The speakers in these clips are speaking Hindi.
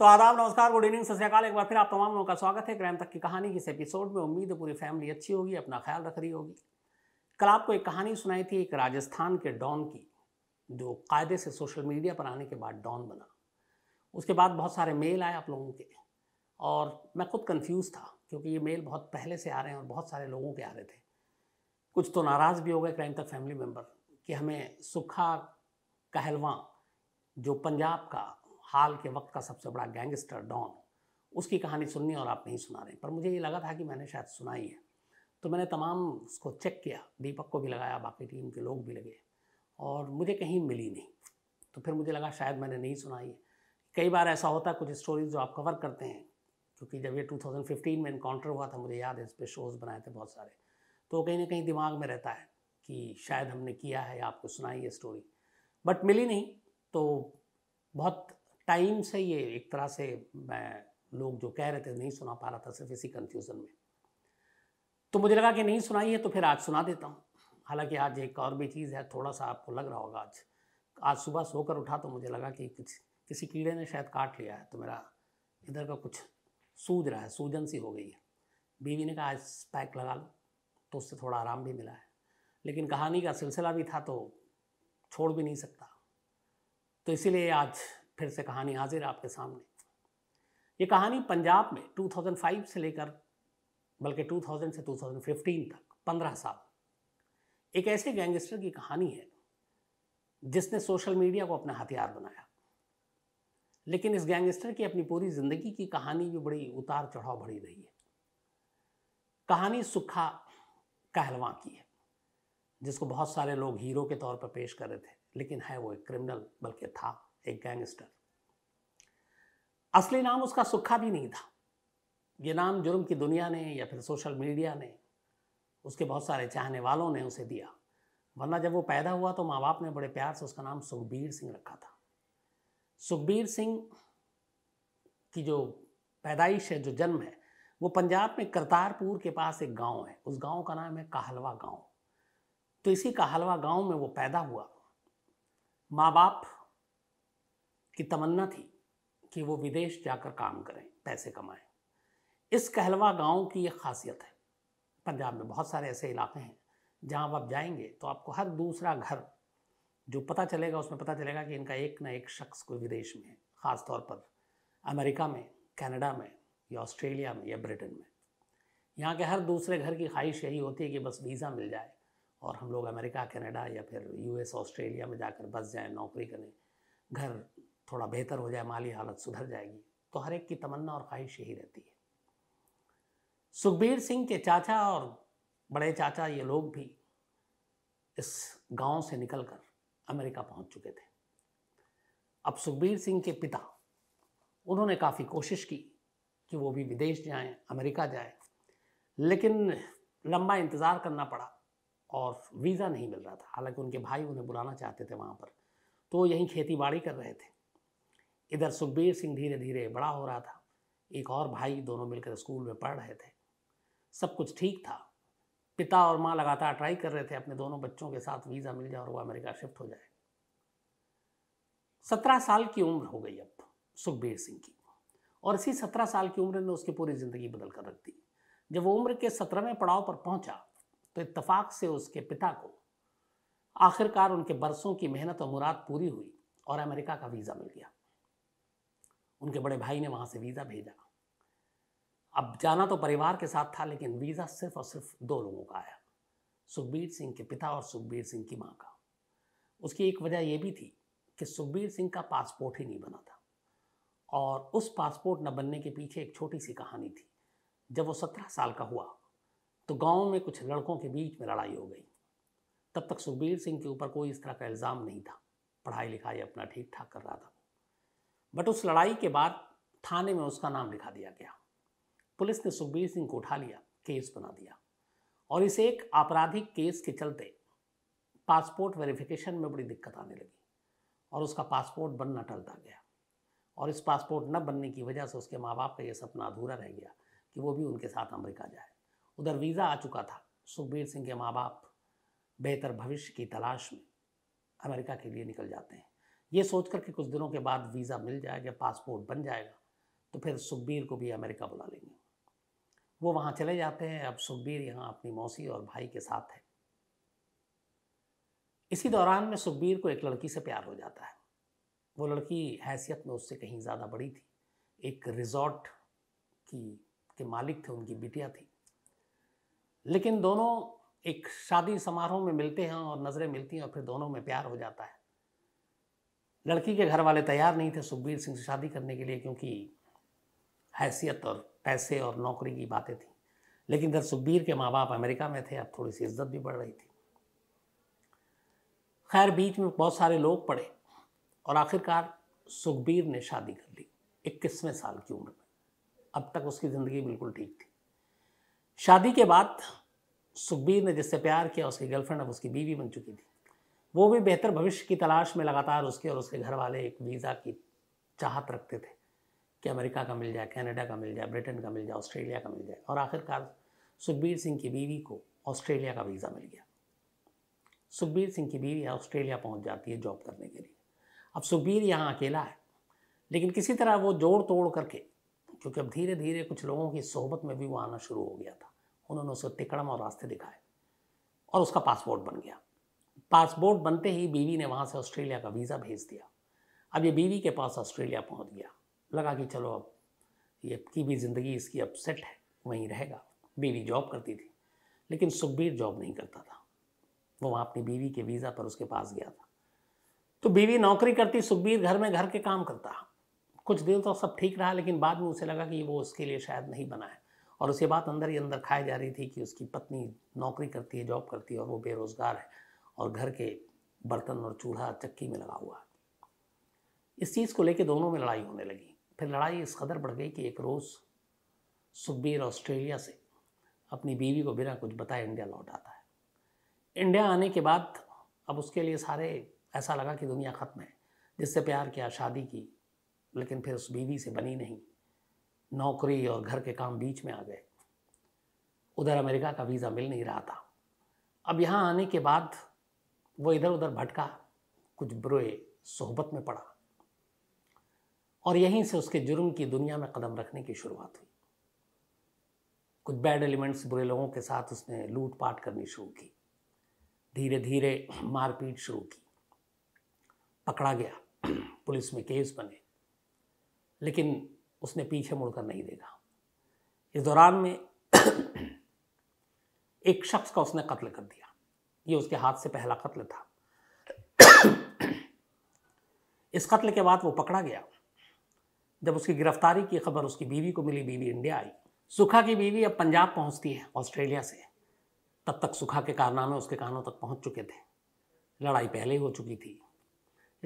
तो आदाब नमस्कार गुड इवनिंग सत्याकाल एक बार फिर आप तमाम लोगों का स्वागत है क्रैम तक की कहानी इस एपिसोड में उम्मीद है पूरी फैमिली अच्छी होगी अपना ख्याल रख रही होगी कल आपको एक कहानी सुनाई थी एक राजस्थान के डॉन की जो कायदे से सोशल मीडिया पर आने के बाद डॉन बना उसके बाद बहुत सारे मेल आए आप लोगों के और मैं खुद कन्फ्यूज़ था क्योंकि ये मेल बहुत पहले से आ रहे हैं और बहुत सारे लोगों के आ रहे थे कुछ तो नाराज़ भी हो गए क्राइम तक फैमिली मेम्बर कि हमें सुखा कहलवा जो पंजाब का हाल के वक्त का सबसे बड़ा गैंगस्टर डॉन उसकी कहानी सुननी और आप नहीं सुना रहे पर मुझे ये लगा था कि मैंने शायद सुनाई है तो मैंने तमाम उसको चेक किया दीपक को भी लगाया बाकी टीम के लोग भी लगे और मुझे कहीं मिली नहीं तो फिर मुझे लगा शायद मैंने नहीं सुनाई है कई बार ऐसा होता है कुछ स्टोरीज जो आप कवर करते हैं क्योंकि जब ये 2015 में इनकाउंटर हुआ था मुझे याद है इस पर शोज़ बनाए थे बहुत सारे तो कहीं ना कहीं दिमाग में रहता है कि शायद हमने किया है या आपको सुनाई है स्टोरी बट मिली नहीं तो बहुत टाइम से ये एक तरह से मैं लोग जो कह रहे थे नहीं सुना पा रहा था सिर्फ इसी कन्फ्यूज़न में तो मुझे लगा कि नहीं सुनाई है तो फिर आज सुना देता हूँ हालांकि आज एक और भी चीज़ है थोड़ा सा आपको लग रहा होगा आज आज सुबह सोकर उठा तो मुझे लगा कि कुछ किसी कीड़े ने शायद काट लिया है तो मेरा इधर का कुछ सूज रहा है सूजन सी हो गई है बीवी ने कहा आज पैक लगा लो तो उससे थोड़ा आराम भी मिला है लेकिन कहानी का सिलसिला भी था तो छोड़ भी नहीं सकता तो इसीलिए आज फिर से कहानी हाजिर आपके सामने ये कहानी पंजाब में 2005 से लेकर बल्कि 2000 से 2015 तक 15 साल एक ऐसे गैंगस्टर की कहानी है जिसने सोशल मीडिया को अपना हथियार बनाया लेकिन इस गैंगस्टर की अपनी पूरी ज़िंदगी की कहानी भी बड़ी उतार चढ़ाव भरी रही है कहानी सुखा कहलवा की है जिसको बहुत सारे लोग हीरो के तौर पर पेश कर रहे थे लेकिन है वो एक क्रिमिनल बल्कि था एक गैंगस्टर असली नाम उसका सुखा भी नहीं था ये नाम जुर्म की दुनिया ने या फिर सोशल मीडिया ने उसके बहुत सारे चाहने वालों ने उसे दिया वरना जब वो पैदा हुआ तो माँ बाप ने बड़े प्यार से उसका नाम सुखबीर सिंह रखा था सुखबीर सिंह की जो पैदाइश है जो जन्म है वो पंजाब में करतारपुर के पास एक गांव है उस गांव का नाम है काहलवा गांव तो इसी काहलवा गांव में वो पैदा हुआ माँ बाप की तमन्ना थी कि वो विदेश जाकर काम करें पैसे कमाएं इस कहलवा गांव की एक खासियत है पंजाब में बहुत सारे ऐसे इलाके हैं जहां आप जाएंगे तो आपको हर दूसरा घर जो पता चलेगा उसमें पता चलेगा कि इनका एक ना एक शख्स कोई विदेश में है ख़ास तौर पर अमेरिका में कनाडा में या ऑस्ट्रेलिया में या ब्रिटेन में यहाँ के हर दूसरे घर की ख्वाहिश यही होती है कि बस वीज़ा मिल जाए और हम लोग अमेरिका कनाडा या फिर यूएस ऑस्ट्रेलिया में जाकर बस जाएं नौकरी करें घर थोड़ा बेहतर हो जाए माली हालत सुधर जाएगी तो हर एक की तमन्ना और ख्वाहिश यही रहती है सुखबीर सिंह के चाचा और बड़े चाचा ये लोग भी इस गांव से निकलकर अमेरिका पहुंच चुके थे अब सुखबीर सिंह के पिता उन्होंने काफ़ी कोशिश की कि वो भी विदेश जाएं अमेरिका जाएं लेकिन लंबा इंतज़ार करना पड़ा और वीज़ा नहीं मिल रहा था हालांकि उनके भाई उन्हें बुलाना चाहते थे वहाँ पर तो यहीं खेती बाड़ी कर रहे थे इधर सुखबीर सिंह धीरे धीरे बड़ा हो रहा था एक और भाई दोनों मिलकर स्कूल में पढ़ रहे थे सब कुछ ठीक था पिता और माँ लगातार ट्राई कर रहे थे अपने दोनों बच्चों के साथ वीज़ा मिल जाए और वो अमेरिका शिफ्ट हो जाए सत्रह साल की उम्र हो गई अब सुखबीर सिंह की और इसी सत्रह साल की उम्र ने उसकी पूरी ज़िंदगी बदल कर रख दी जब वो उम्र के सत्रहवें पड़ाव पर पहुंचा तो इतफाक से उसके पिता को आखिरकार उनके बरसों की मेहनत और मुराद पूरी हुई और अमेरिका का वीज़ा मिल गया उनके बड़े भाई ने वहाँ से वीज़ा भेजा अब जाना तो परिवार के साथ था लेकिन वीज़ा सिर्फ और सिर्फ दो लोगों का आया सुखबीर सिंह के पिता और सुखबीर सिंह की माँ का उसकी एक वजह यह भी थी कि सुखबीर सिंह का पासपोर्ट ही नहीं बना था और उस पासपोर्ट न बनने के पीछे एक छोटी सी कहानी थी जब वो सत्रह साल का हुआ तो गांव में कुछ लड़कों के बीच में लड़ाई हो गई तब तक सुखबीर सिंह के ऊपर कोई इस तरह का इल्ज़ाम नहीं था पढ़ाई लिखाई अपना ठीक ठाक कर रहा था बट उस लड़ाई के बाद थाने में उसका नाम लिखा दिया गया पुलिस ने सुखबीर सिंह को उठा लिया केस बना दिया और इसे एक आपराधिक केस के चलते पासपोर्ट वेरिफिकेशन में बड़ी दिक्कत आने लगी और उसका पासपोर्ट बनना टलता गया और इस पासपोर्ट न बनने की वजह से उसके माँ बाप का यह सपना अधूरा रह गया कि वो भी उनके साथ अमेरिका जाए उधर वीज़ा आ चुका था सुखबीर सिंह के माँ बाप बेहतर भविष्य की तलाश में अमेरिका के लिए निकल जाते हैं ये सोच कर कि कुछ दिनों के बाद वीज़ा मिल जाएगा पासपोर्ट बन जाएगा तो फिर सुखबीर को भी अमेरिका बुला लेंगे वो वहाँ चले जाते हैं अब सुखबीर यहाँ अपनी मौसी और भाई के साथ है इसी दौरान में सुखबीर को एक लड़की से प्यार हो जाता है वो लड़की हैसियत में उससे कहीं ज़्यादा बड़ी थी एक रिजॉर्ट की के मालिक थे उनकी बिटिया थी लेकिन दोनों एक शादी समारोह में मिलते हैं और नज़रें मिलती हैं और फिर दोनों में प्यार हो जाता है लड़की के घर वाले तैयार नहीं थे सुखबीर सिंह से शादी करने के लिए क्योंकि हैसियत और पैसे और नौकरी की बातें थी लेकिन इधर सुखबीर के माँ बाप अमेरिका में थे अब थोड़ी सी इज्जत भी बढ़ रही थी खैर बीच में बहुत सारे लोग पड़े और आखिरकार सुखबीर ने शादी कर ली इक्कीसवें साल की उम्र में अब तक उसकी ज़िंदगी बिल्कुल ठीक थी शादी के बाद सुखबीर ने जिससे प्यार किया उसकी गर्लफ्रेंड अब उसकी बीवी बन चुकी थी वो भी बेहतर भविष्य की तलाश में लगातार उसके और उसके घर वाले एक वीज़ा की चाहत रखते थे कि अमेरिका का मिल जाए कनाडा का मिल जाए ब्रिटेन का मिल जाए ऑस्ट्रेलिया का मिल जाए और आखिरकार सुखबीर सिंह की बीवी को ऑस्ट्रेलिया का वीज़ा मिल गया सुखबीर सिंह की बीवी ऑस्ट्रेलिया पहुंच जाती है जॉब करने के लिए अब सुखबीर यहाँ अकेला है लेकिन किसी तरह वो जोड़ तोड़ करके क्योंकि अब धीरे धीरे कुछ लोगों की सोहबत में भी वो आना शुरू हो गया था उन्होंने उसे तिकड़म और रास्ते दिखाए और उसका पासपोर्ट बन गया पासपोर्ट बनते ही बीवी ने वहाँ से ऑस्ट्रेलिया का वीज़ा भेज दिया अब ये बीवी के पास ऑस्ट्रेलिया पहुँच गया लगा कि चलो अब ये की भी ज़िंदगी इसकी अब सेट है वहीं रहेगा बीवी जॉब करती थी लेकिन सुखबीर जॉब नहीं करता था वो वहाँ अपनी बीवी के वीज़ा पर उसके पास गया था तो बीवी नौकरी करती सुखबीर घर में घर के काम करता कुछ दिन तो सब ठीक रहा लेकिन बाद में उसे लगा कि वो उसके लिए शायद नहीं बना है और उसे बात अंदर ही अंदर खाई जा रही थी कि उसकी पत्नी नौकरी करती है जॉब करती है और वो बेरोज़गार है और घर के बर्तन और चूल्हा चक्की में लगा हुआ इस चीज़ को लेकर दोनों में लड़ाई होने लगी फिर लड़ाई इस कदर बढ़ गई कि एक रोज़ सुखबीर ऑस्ट्रेलिया से अपनी बीवी को बिना कुछ बताए इंडिया लौट आता है इंडिया आने के बाद अब उसके लिए सारे ऐसा लगा कि दुनिया ख़त्म है जिससे प्यार किया शादी की लेकिन फिर उस बीवी से बनी नहीं नौकरी और घर के काम बीच में आ गए उधर अमेरिका का वीज़ा मिल नहीं रहा था अब यहाँ आने के बाद वो इधर उधर भटका कुछ बुरे सोहबत में पड़ा और यहीं से उसके जुर्म की दुनिया में कदम रखने की शुरुआत हुई कुछ बैड एलिमेंट्स बुरे लोगों के साथ उसने लूटपाट करनी शुरू की धीरे धीरे मारपीट शुरू की पकड़ा गया पुलिस में केस बने लेकिन उसने पीछे मुड़कर नहीं देखा इस दौरान में एक शख्स का उसने कत्ल कर दिया ये उसके हाथ से पहला कत्ल था इस कत्ल के बाद वो पकड़ा गया जब उसकी गिरफ्तारी की खबर उसकी बीवी को मिली बीवी इंडिया आई सुखा की बीवी अब पंजाब पहुंचती है ऑस्ट्रेलिया से तब तक सुखा के कारनामे उसके कानों तक पहुंच चुके थे लड़ाई पहले हो चुकी थी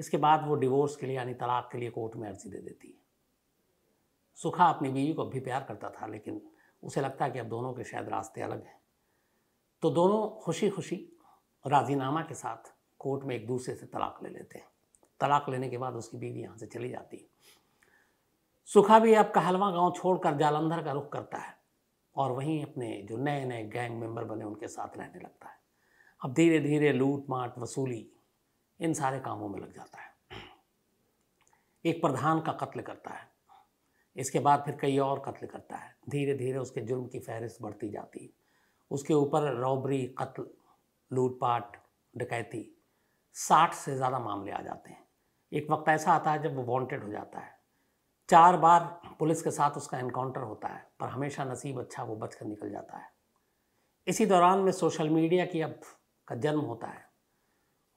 इसके बाद वो डिवोर्स के लिए यानी तलाक के लिए कोर्ट में अर्जी दे देती है सुखा अपनी बीवी को भी प्यार करता था लेकिन उसे लगता है कि अब दोनों के शायद रास्ते अलग हैं तो दोनों खुशी खुशी राजीनामा के साथ कोर्ट में एक दूसरे से तलाक ले लेते हैं तलाक लेने के बाद उसकी बीवी यहाँ से चली जाती है सुखा भी अब कहलवा गांव छोड़कर जालंधर का रुख करता है और वहीं अपने जो नए नए गैंग मेंबर बने उनके साथ रहने लगता है अब धीरे धीरे लूट माट वसूली इन सारे कामों में लग जाता है एक प्रधान का कत्ल करता है इसके बाद फिर कई और कत्ल करता है धीरे धीरे उसके जुर्म की फहरिस्त बढ़ती जाती है उसके ऊपर रॉबरी कत्ल लूटपाट डकैती साठ से ज़्यादा मामले आ जाते हैं एक वक्त ऐसा आता है जब वो वांटेड हो जाता है चार बार पुलिस के साथ उसका इनकाउंटर होता है पर हमेशा नसीब अच्छा वो बच कर निकल जाता है इसी दौरान में सोशल मीडिया की अब का जन्म होता है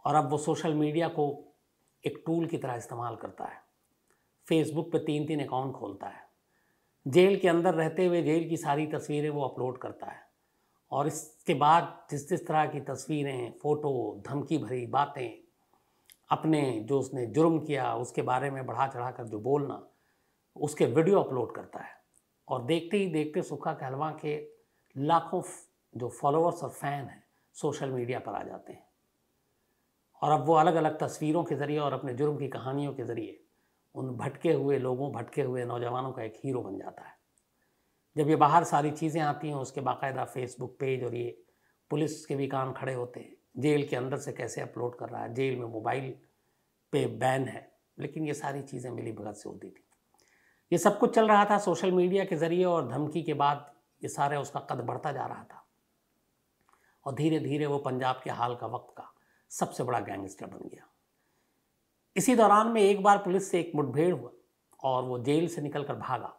और अब वो सोशल मीडिया को एक टूल की तरह इस्तेमाल करता है फेसबुक पे तीन तीन अकाउंट खोलता है जेल के अंदर रहते हुए जेल की सारी तस्वीरें वो अपलोड करता है और इसके बाद जिस जिस तरह की तस्वीरें फ़ोटो धमकी भरी बातें अपने जो उसने जुर्म किया उसके बारे में बढ़ा चढ़ा कर जो बोलना उसके वीडियो अपलोड करता है और देखते ही देखते सुखा कहलवा के लाखों जो फॉलोअर्स और फैन हैं सोशल मीडिया पर आ जाते हैं और अब वो अलग अलग तस्वीरों के ज़रिए और अपने जुर्म की कहानियों के ज़रिए उन भटके हुए लोगों भटके हुए नौजवानों का एक हीरो बन जाता है जब ये बाहर सारी चीज़ें आती हैं उसके बाकायदा फेसबुक पेज और ये पुलिस के भी काम खड़े होते हैं जेल के अंदर से कैसे अपलोड कर रहा है जेल में मोबाइल पे बैन है लेकिन ये सारी चीज़ें मिली भगत से होती थी ये सब कुछ चल रहा था सोशल मीडिया के ज़रिए और धमकी के बाद ये सारे उसका कद बढ़ता जा रहा था और धीरे धीरे वो पंजाब के हाल का वक्त का सबसे बड़ा गैंगस्टर बन गया इसी दौरान में एक बार पुलिस से एक मुठभेड़ हुआ और वो जेल से निकलकर भागा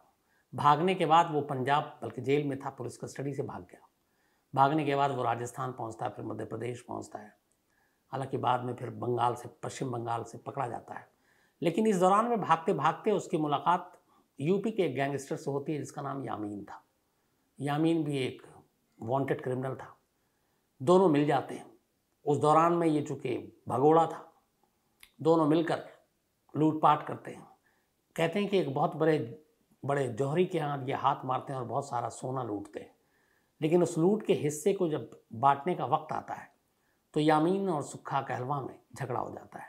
भागने के बाद वो पंजाब बल्कि जेल में था पुलिस कस्टडी से भाग गया भागने के बाद वो राजस्थान पहुंचता है फिर मध्य प्रदेश पहुंचता है हालांकि बाद में फिर बंगाल से पश्चिम बंगाल से पकड़ा जाता है लेकिन इस दौरान में भागते भागते उसकी मुलाकात यूपी के एक गैंगस्टर से होती है जिसका नाम यामीन था यामीन भी एक वांटेड क्रिमिनल था दोनों मिल जाते हैं उस दौरान में ये चूँकि भगोड़ा था दोनों मिलकर लूटपाट करते हैं कहते हैं कि एक बहुत बड़े बड़े जौहरी के यहाँ ये हाथ मारते हैं और बहुत सारा सोना लूटते हैं लेकिन उस लूट के हिस्से को जब बांटने का वक्त आता है तो यामीन और सुखा कहलवा में झगड़ा हो जाता है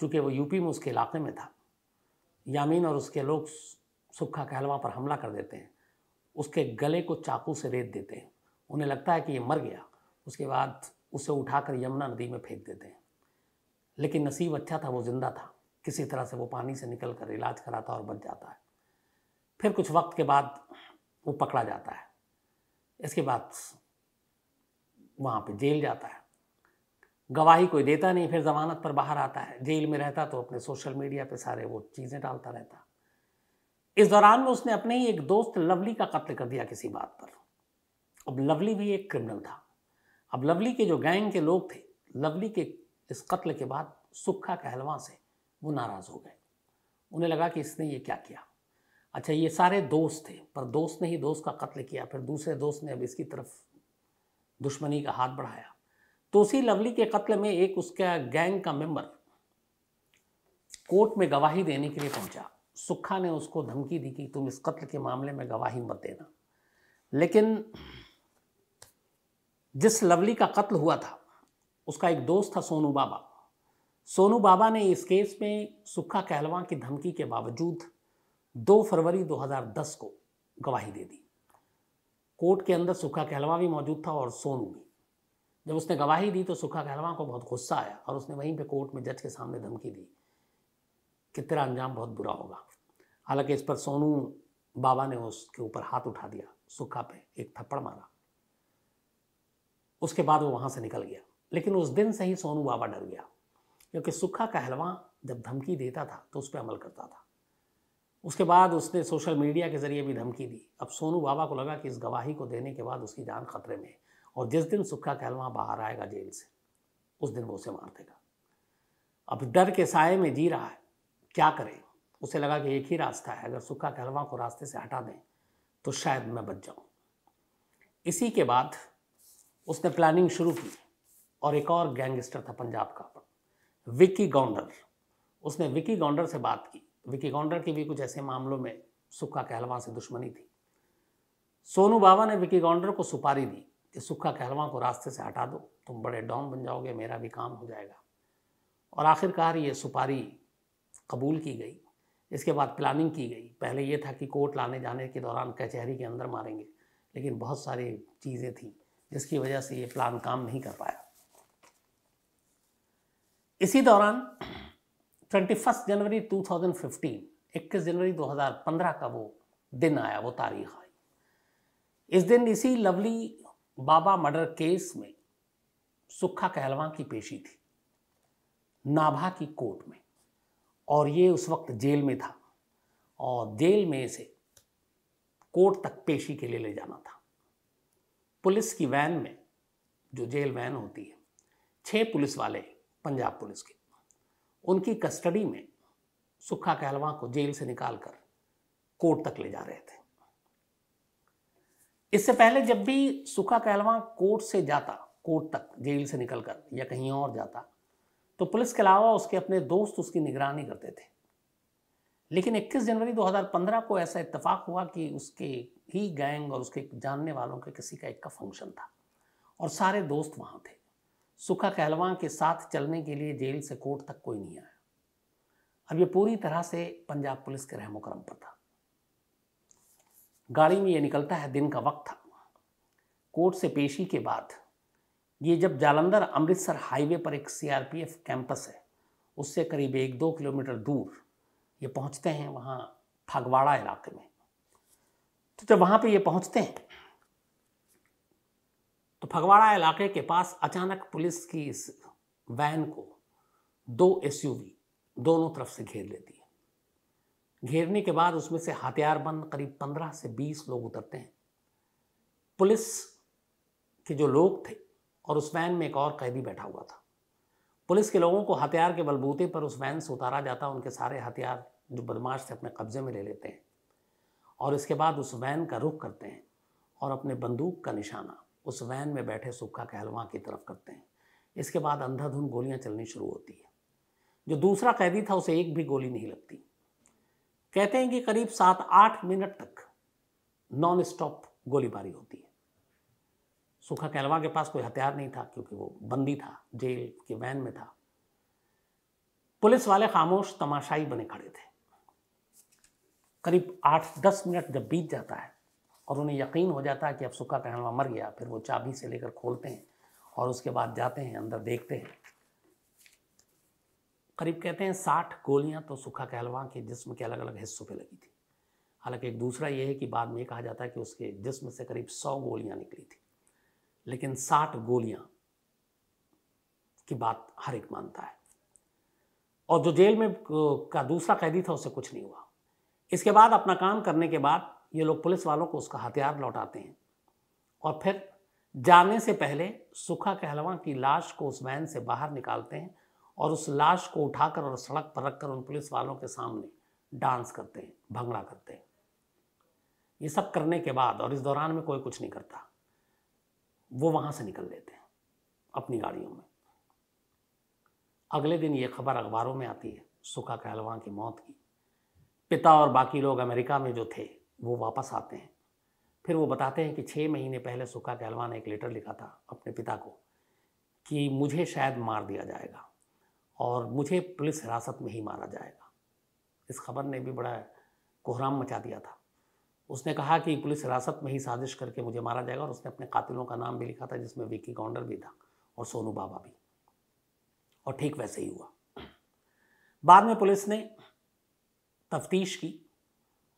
चूँकि वो यूपी में उसके इलाके में था यामीन और उसके लोग सुखा कहलवा पर हमला कर देते हैं उसके गले को चाकू से रेत देते हैं उन्हें लगता है कि ये मर गया उसके बाद उसे उठाकर यमुना नदी में फेंक देते हैं लेकिन नसीब अच्छा था वो ज़िंदा था किसी तरह से वो पानी से निकल कर इलाज कराता और बच जाता है फिर कुछ वक्त के बाद वो पकड़ा जाता है इसके बाद वहाँ पे जेल जाता है गवाही कोई देता नहीं फिर ज़मानत पर बाहर आता है जेल में रहता तो अपने सोशल मीडिया पे सारे वो चीज़ें डालता रहता इस दौरान में उसने अपने ही एक दोस्त लवली का कत्ल कर दिया किसी बात पर अब लवली भी एक क्रिमिनल था अब लवली के जो गैंग के लोग थे लवली के इस कत्ल के बाद सुखा कहलवा से वो नाराज़ हो गए उन्हें लगा कि इसने ये क्या किया अच्छा ये सारे दोस्त थे पर दोस्त ने ही दोस्त का कत्ल किया फिर दूसरे दोस्त ने अब इसकी तरफ दुश्मनी का हाथ बढ़ाया तो उसी लवली के कत्ल में एक उसका गैंग का मेंबर कोर्ट में गवाही देने के लिए पहुंचा सुखा ने उसको धमकी दी कि तुम इस कत्ल के मामले में गवाही मत देना लेकिन जिस लवली का कत्ल हुआ था उसका एक दोस्त था सोनू बाबा सोनू बाबा ने इस केस में सुखा कहलवा की धमकी के बावजूद दो फरवरी 2010 को गवाही दे दी कोर्ट के अंदर सुखा कहलवा भी मौजूद था और सोनू भी जब उसने गवाही दी तो सुखा कहलवा को बहुत गुस्सा आया और उसने वहीं पे कोर्ट में जज के सामने धमकी दी कि तेरा अंजाम बहुत बुरा होगा हालांकि इस पर सोनू बाबा ने उसके ऊपर हाथ उठा दिया सुखा पे एक थप्पड़ मारा उसके बाद वो वहां से निकल गया लेकिन उस दिन से ही सोनू बाबा डर गया क्योंकि सुखा कहलवा जब धमकी देता था तो उस पर अमल करता था उसके बाद उसने सोशल मीडिया के ज़रिए भी धमकी दी अब सोनू बाबा को लगा कि इस गवाही को देने के बाद उसकी जान खतरे में है और जिस दिन सुखा कहलवा बाहर आएगा जेल से उस दिन वो उसे मार देगा अब डर के साय में जी रहा है क्या करें उसे लगा कि एक ही रास्ता है अगर सुखा कहलवा को रास्ते से हटा दें तो शायद मैं बच जाऊं इसी के बाद उसने प्लानिंग शुरू की और एक और गैंगस्टर था पंजाब का विक्की गौंडर उसने विक्की गौंडर से बात की विकी गौंडर की भी कुछ ऐसे मामलों में सुक्खा कहलवा से दुश्मनी थी सोनू बाबा ने विकी गौंडर को सुपारी दी कि सुक्खा कहलवा को रास्ते से हटा दो तुम बड़े डॉन बन जाओगे मेरा भी काम हो जाएगा और आखिरकार ये सुपारी कबूल की गई इसके बाद प्लानिंग की गई पहले ये था कि कोर्ट लाने जाने के दौरान कचहरी के अंदर मारेंगे लेकिन बहुत सारी चीज़ें थी जिसकी वजह से ये प्लान काम नहीं कर पाया इसी दौरान 21 जनवरी 2015 21 जनवरी 2015 का वो दिन आया वो तारीख आई इस दिन इसी लवली बाबा मर्डर केस में सुखा कहलवा की पेशी थी नाभा की कोर्ट में और ये उस वक्त जेल में था और जेल में से कोर्ट तक पेशी के लिए ले जाना था पुलिस की वैन में जो जेल वैन होती है छह पुलिस वाले पंजाब पुलिस के उनकी कस्टडी में सुखा कहलवा को जेल से निकालकर कोर्ट तक ले जा रहे थे इससे पहले जब भी सुखा कहलवा कोर्ट से जाता कोर्ट तक जेल से निकलकर या कहीं और जाता तो पुलिस के अलावा उसके अपने दोस्त उसकी निगरानी करते थे लेकिन 21 जनवरी 2015 को ऐसा इत्तेफाक हुआ कि उसके ही गैंग और उसके जानने वालों के किसी का एक का फंक्शन था और सारे दोस्त वहां थे सुखा कहलवा के साथ चलने के लिए जेल से कोर्ट तक कोई नहीं आया अब ये पूरी तरह से पंजाब पुलिस के रहमो पर था गाड़ी में ये निकलता है दिन का वक्त था कोर्ट से पेशी के बाद ये जब जालंधर अमृतसर हाईवे पर एक सीआरपीएफ कैंपस है उससे करीब एक दो किलोमीटर दूर ये पहुंचते हैं वहाँ फागवाड़ा इलाके में तो जब वहाँ पे ये पहुंचते हैं तो फगवाड़ा इलाके के पास अचानक पुलिस की इस वैन को दो एसयूवी दोनों तरफ से घेर लेती है घेरने के बाद उसमें से हथियार बंद करीब पंद्रह से बीस लोग उतरते हैं पुलिस के जो लोग थे और उस वैन में एक और कैदी बैठा हुआ था पुलिस के लोगों को हथियार के बलबूते पर उस वैन से उतारा जाता उनके सारे हथियार जो बदमाश थे अपने कब्जे में ले लेते हैं और इसके बाद उस वैन का रुख करते हैं और अपने बंदूक का निशाना उस वैन में बैठे सुखा कहलवा की तरफ करते हैं इसके बाद अंधाधुन गोलियां चलनी शुरू होती है जो दूसरा कैदी था उसे एक भी गोली नहीं लगती कहते हैं कि करीब सात आठ मिनट तक नॉन स्टॉप गोलीबारी होती है सुखा कहलवा के पास कोई हथियार नहीं था क्योंकि वो बंदी था जेल के वैन में था पुलिस वाले खामोश तमाशाई बने खड़े थे करीब आठ दस मिनट जब बीत जाता है और उन्हें यकीन हो जाता है कि अब सुखा कहलवा मर गया फिर वो चाबी से लेकर खोलते हैं और उसके बाद जाते हैं अंदर देखते हैं करीब कहते हैं साठ गोलियां तो सुखा कहलवा के जिस्म के अलग अलग हिस्सों पे लगी थी हालांकि एक दूसरा यह है कि बाद में कहा जाता है कि उसके जिस्म से करीब सौ गोलियां निकली थी लेकिन साठ गोलियां की बात हर एक मानता है और जो जेल में का दूसरा कैदी था उसे कुछ नहीं हुआ इसके बाद अपना काम करने के बाद ये लोग पुलिस वालों को उसका हथियार लौटाते हैं और फिर जाने से पहले सुखा कहलवा की लाश को उस वैन से बाहर निकालते हैं और उस लाश को उठाकर और सड़क पर रखकर उन पुलिस वालों के सामने डांस करते हैं भंगड़ा करते हैं ये सब करने के बाद और इस दौरान में कोई कुछ नहीं करता वो वहां से निकल लेते हैं अपनी गाड़ियों में अगले दिन ये खबर अखबारों में आती है सुखा कहलवा की मौत की पिता और बाकी लोग अमेरिका में जो थे वो वापस आते हैं फिर वो बताते हैं कि छः महीने पहले सुखा कहलवा ने एक लेटर लिखा था अपने पिता को कि मुझे शायद मार दिया जाएगा और मुझे पुलिस हिरासत में ही मारा जाएगा इस खबर ने भी बड़ा कोहराम मचा दिया था उसने कहा कि पुलिस हिरासत में ही साजिश करके मुझे मारा जाएगा और उसने अपने कातिलों का नाम भी लिखा था जिसमें विक्की गौंडर भी था और सोनू बाबा भी और ठीक वैसे ही हुआ बाद में पुलिस ने तफ्तीश की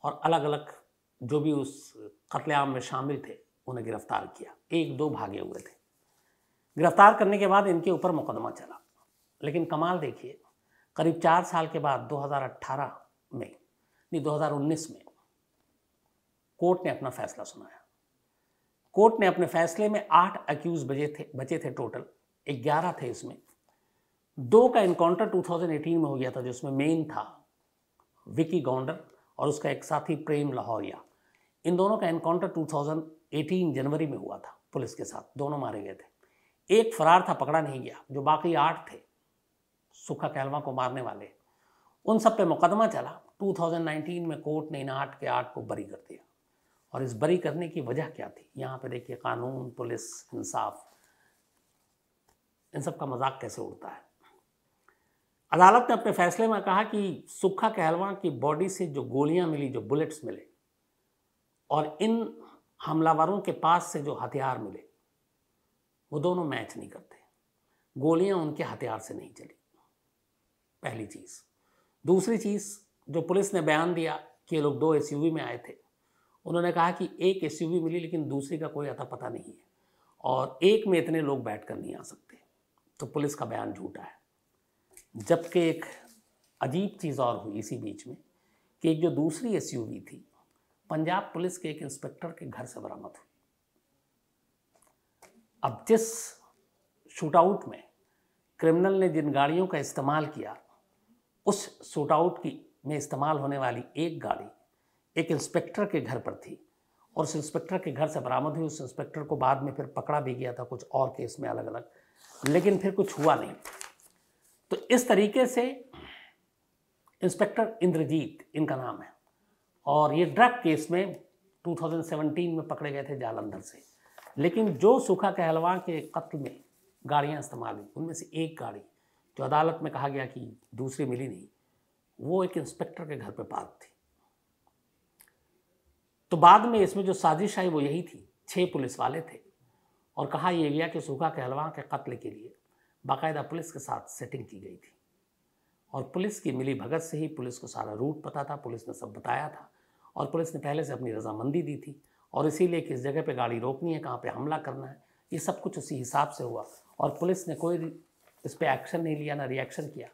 और अलग अलग जो भी उस कत्लेआम में शामिल थे उन्हें गिरफ्तार किया एक दो भागे हुए थे गिरफ्तार करने के बाद इनके ऊपर मुकदमा चला लेकिन कमाल देखिए करीब चार साल के बाद 2018 में नहीं 2019 में कोर्ट ने अपना फैसला सुनाया कोर्ट ने अपने फैसले में आठ अक्यूज बचे थे बचे थे टोटल ग्यारह थे इसमें दो का इनकाउंटर 2018 में हो गया था जिसमें मेन था विकी गौंडर और उसका एक साथी प्रेम लाहौरिया इन दोनों का एनकाउंटर 2018 जनवरी में हुआ था पुलिस के साथ दोनों मारे गए थे एक फरार था पकड़ा नहीं गया जो बाकी आठ थे सुखा कहलवा को मारने वाले उन सब पे मुकदमा चला 2019 में कोर्ट ने इन आठ के आठ को बरी कर दिया और इस बरी करने की वजह क्या थी यहाँ पे देखिए कानून पुलिस इंसाफ इन सब का मजाक कैसे उड़ता है अदालत ने अपने फैसले में कहा कि सुखा कहलवा की बॉडी से जो गोलियां मिली जो बुलेट्स मिले और इन हमलावरों के पास से जो हथियार मिले वो दोनों मैच नहीं करते गोलियां उनके हथियार से नहीं चली पहली चीज़ दूसरी चीज़ जो पुलिस ने बयान दिया कि ये लोग दो एस में आए थे उन्होंने कहा कि एक एस मिली लेकिन दूसरी का कोई अता पता नहीं है और एक में इतने लोग बैठ कर नहीं आ सकते तो पुलिस का बयान झूठा है जबकि एक अजीब चीज़ और हुई इसी बीच में कि एक जो दूसरी एस थी पंजाब पुलिस के एक इंस्पेक्टर के घर से बरामद हुई अब जिस शूटआउट में क्रिमिनल ने जिन गाड़ियों का इस्तेमाल किया उस शूटआउट की में इस्तेमाल होने वाली एक गाड़ी एक इंस्पेक्टर के घर पर थी और उस इंस्पेक्टर के घर से बरामद हुई उस इंस्पेक्टर को बाद में फिर पकड़ा भी गया था कुछ और केस में अलग अलग लेकिन फिर कुछ हुआ नहीं तो इस तरीके से इंस्पेक्टर इंद्रजीत इनका नाम है और ये ड्रग केस में 2017 में पकड़े गए थे जालंधर से लेकिन जो सूखा कहलवा के कत्ल में गाड़ियाँ इस्तेमाल हुई उनमें से एक गाड़ी जो अदालत में कहा गया कि दूसरी मिली नहीं वो एक इंस्पेक्टर के घर पे पार्क थी तो बाद में इसमें जो साजिश आई वो यही थी छः पुलिस वाले थे और कहा यह गया कि सूखा कहलवा के कत्ल के लिए बाकायदा पुलिस के साथ सेटिंग की गई थी और पुलिस की मिली भगत से ही पुलिस को सारा रूट पता था पुलिस ने सब बताया था और पुलिस ने पहले से अपनी रजामंदी दी थी और इसीलिए किस जगह पे गाड़ी रोकनी है कहाँ पे हमला करना है ये सब कुछ उसी हिसाब से हुआ और पुलिस ने कोई इस पर एक्शन नहीं लिया ना रिएक्शन किया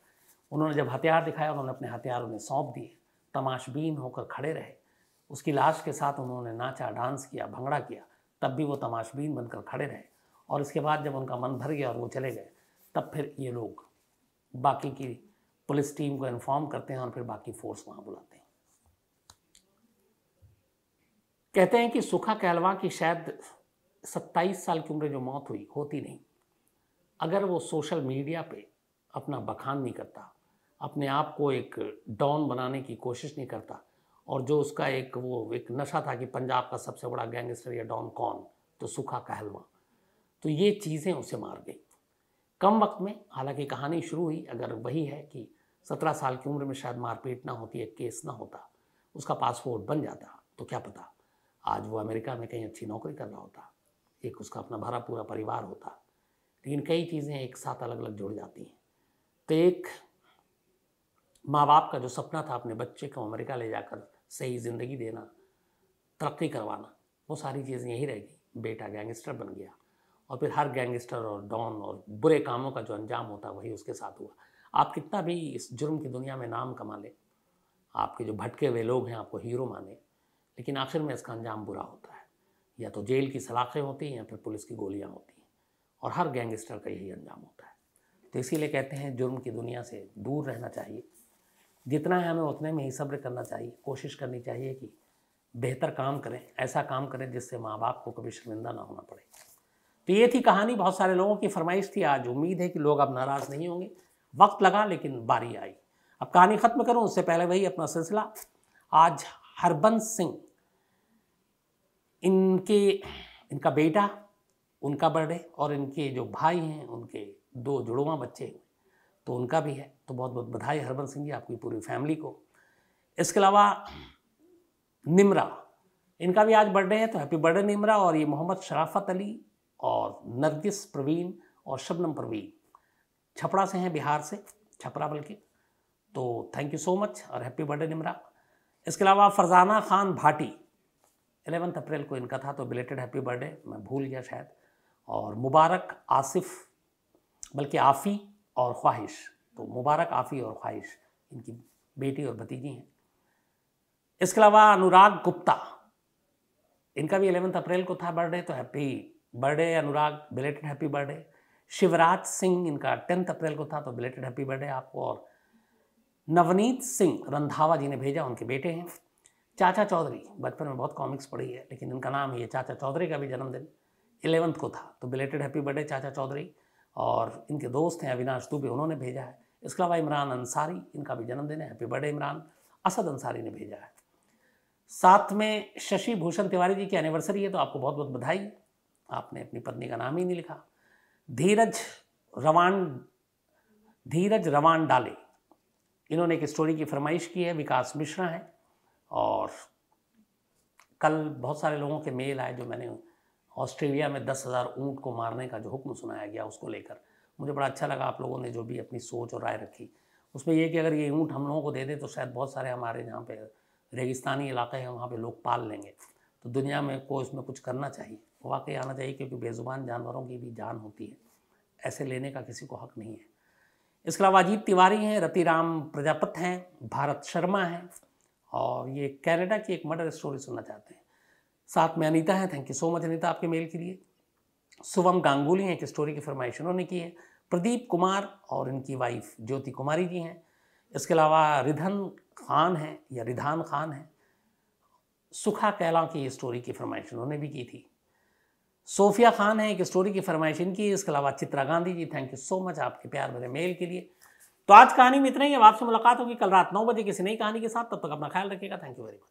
उन्होंने जब हथियार दिखाया उन्होंने अपने हथियार उन्हें सौंप दिए तमाशबीन होकर खड़े रहे उसकी लाश के साथ उन्होंने नाचा डांस किया भंगड़ा किया तब भी वो तमाशबीन बनकर खड़े रहे और इसके बाद जब उनका मन भर गया और वो चले गए तब फिर ये लोग बाकी की पुलिस टीम को इन्फॉर्म करते हैं और फिर बाकी फोर्स वहाँ बुलाते हैं कहते हैं कि सुखा कहलवा की शायद 27 साल की उम्र जो मौत हुई होती नहीं अगर वो सोशल मीडिया पे अपना बखान नहीं करता अपने आप को एक डॉन बनाने की कोशिश नहीं करता और जो उसका एक वो एक नशा था कि पंजाब का सबसे बड़ा गैंगस्टर या डॉन कौन तो सुखा कहलवा तो ये चीज़ें उसे मार गई कम वक्त में हालांकि कहानी शुरू हुई अगर वही है कि सत्रह साल की उम्र में शायद मारपीट ना होती है केस ना होता उसका पासपोर्ट बन जाता तो क्या पता आज वो अमेरिका में कहीं अच्छी नौकरी कर रहा होता एक उसका अपना भरा पूरा परिवार होता लेकिन कई चीज़ें एक साथ अलग अलग जुड़ जाती हैं तो एक माँ बाप का जो सपना था अपने बच्चे को अमेरिका ले जाकर सही ज़िंदगी देना तरक्की करवाना वो सारी चीज़ें यही रह गई बेटा गैंगस्टर बन गया और फिर हर गैंगस्टर और डॉन और बुरे कामों का जो अंजाम होता वही उसके साथ हुआ आप कितना भी इस जुर्म की दुनिया में नाम कमा लें आपके जो भटके हुए लोग हैं आपको हीरो माने लेकिन आखिर में इसका अंजाम बुरा होता है या तो जेल की सलाखें होती हैं या फिर पुलिस की गोलियां होती हैं और हर गैंगस्टर का यही अंजाम होता है तो इसीलिए कहते हैं जुर्म की दुनिया से दूर रहना चाहिए जितना है हमें उतने में ही सब्र करना चाहिए कोशिश करनी चाहिए कि बेहतर काम करें ऐसा काम करें जिससे माँ बाप को कभी शर्मिंदा ना होना पड़े तो ये थी कहानी बहुत सारे लोगों की फरमाइश थी आज उम्मीद है कि लोग अब नाराज़ नहीं होंगे वक्त लगा लेकिन बारी आई अब कहानी ख़त्म करूँ उससे पहले वही अपना सिलसिला आज हरबंस सिंह इनके इनका बेटा उनका बर्थडे और इनके जो भाई हैं उनके दो जुड़वा बच्चे हैं तो उनका भी है तो बहुत बहुत बधाई हरबंस सिंह जी आपकी पूरी फैमिली को इसके अलावा निमरा इनका भी आज बर्थडे है तो हैप्पी बर्थडे निमरा और ये मोहम्मद शराफत अली और नरगिस प्रवीण और शबनम प्रवीण छपरा से हैं बिहार से छपरा बल्कि तो थैंक यू सो मच और हैप्पी बर्थडे निमरा इसके अलावा फरजाना खान भाटी एलेवंथ अप्रैल को इनका था तो बिलेटेड हैप्पी बर्थडे मैं भूल गया शायद और मुबारक आसिफ बल्कि आफ़ी और ख्वाहिश तो मुबारक आफ़ी और ख्वाहिश इनकी बेटी और भतीजी हैं इसके अलावा अनुराग गुप्ता इनका भी एलेवंथ अप्रैल को था बर्थडे तो happy birthday Anurag belated happy birthday Shivraj Singh इनका टेंथ अप्रैल को था तो बिलेटेड हैप्पी बर्थडे आपको और नवनीत सिंह रंधावा जी ने भेजा उनके बेटे हैं चाचा चौधरी बचपन में बहुत कॉमिक्स पढ़ी है लेकिन इनका नाम ये चाचा चौधरी का भी जन्मदिन एलेवंथ को था तो बिलेटेड हैप्पी बर्थडे चाचा चौधरी और इनके दोस्त हैं अविनाश दुबे उन्होंने भेजा है इसके अलावा इमरान अंसारी इनका भी जन्मदिन है हैप्पी बर्थडे इमरान असद अंसारी ने भेजा है साथ में शशि भूषण तिवारी जी की एनिवर्सरी है तो आपको बहुत बहुत बधाई आपने अपनी पत्नी का नाम ही नहीं लिखा धीरज रवान धीरज रवान डाले इन्होंने एक स्टोरी की फरमाइश की है विकास मिश्रा हैं और कल बहुत सारे लोगों के मेल आए जो मैंने ऑस्ट्रेलिया में दस हज़ार ऊँट को मारने का जो हुक्म सुनाया गया उसको लेकर मुझे बड़ा अच्छा लगा आप लोगों ने जो भी अपनी सोच और राय रखी उसमें यह कि अगर ये ऊँट हम लोगों को दे दें तो शायद बहुत सारे हमारे जहाँ पे रेगिस्तानी इलाके हैं वहाँ पे लोग पाल लेंगे तो दुनिया में को इसमें कुछ करना चाहिए वाकई आना चाहिए क्योंकि बेज़ुबान जानवरों की भी जान होती है ऐसे लेने का किसी को हक नहीं है इसके अलावा अजीत तिवारी हैं रतिराम प्रजापत हैं भारत शर्मा हैं और ये कैनेडा की एक मर्डर स्टोरी सुनना चाहते हैं साथ में अनीता हैं thank you so much Anita आपके मेल के लिए शुभम गांगुली हैं एक स्टोरी की फरमाइश उन्होंने की है प्रदीप कुमार और इनकी वाइफ ज्योति कुमारी जी हैं इसके अलावा रिधन खान हैं या रिधान खान हैं सुखा कैला की स्टोरी की फरमाइश उन्होंने भी की थी सोफिया खान है एक स्टोरी की फरमाइश इनकी इसके अलावा Chitra Gandhi ji thank you so much आपके प्यार भरे मेल के लिए तो आज कहानी में इतना ही अब आपसे मुलाकात होगी कल रात नौ बजे किसी नई कहानी के साथ तब तक अपना ख्याल रखिएगा थैंक यू वेरी मच